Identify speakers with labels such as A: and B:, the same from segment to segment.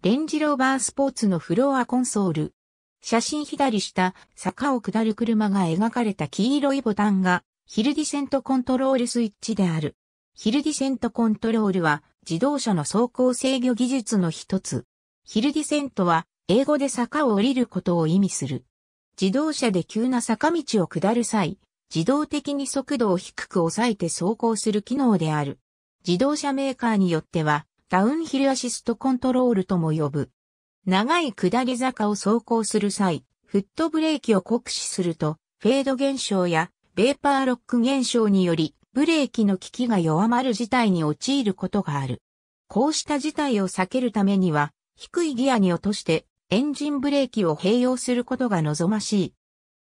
A: レンジローバースポーツのフロアコンソール。写真左下、坂を下る車が描かれた黄色いボタンが、ヒルディセントコントロールスイッチである。ヒルディセントコントロールは、自動車の走行制御技術の一つ。ヒルディセントは、英語で坂を降りることを意味する。自動車で急な坂道を下る際、自動的に速度を低く抑えて走行する機能である。自動車メーカーによっては、ダウンヒルアシストコントロールとも呼ぶ。長い下り坂を走行する際、フットブレーキを酷使すると、フェード現象やベーパーロック現象により、ブレーキの効きが弱まる事態に陥ることがある。こうした事態を避けるためには、低いギアに落として、エンジンブレーキを併用することが望ましい。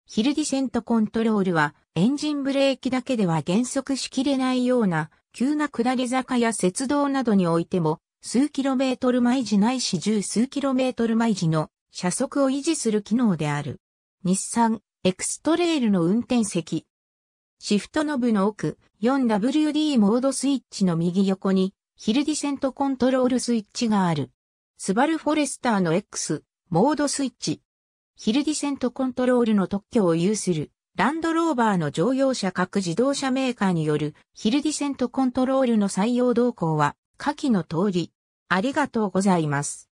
A: ヒルディセントコントロールは、エンジンブレーキだけでは減速しきれないような急な下り坂や雪道などにおいても、数キロメートル毎時ないし十数キロメートル毎時の車速を維持する機能である。日産、エクストレイルの運転席。シフトノブの奥、4WD モードスイッチの右横に、ヒルディセントコントロールスイッチがある。スバルフォレスターの X、モードスイッチ。ヒルディセントコントロールの特許を有するランドローバーの乗用車各自動車メーカーによるヒルディセントコントロールの採用動向は下記の通り。ありがとうございま
B: す。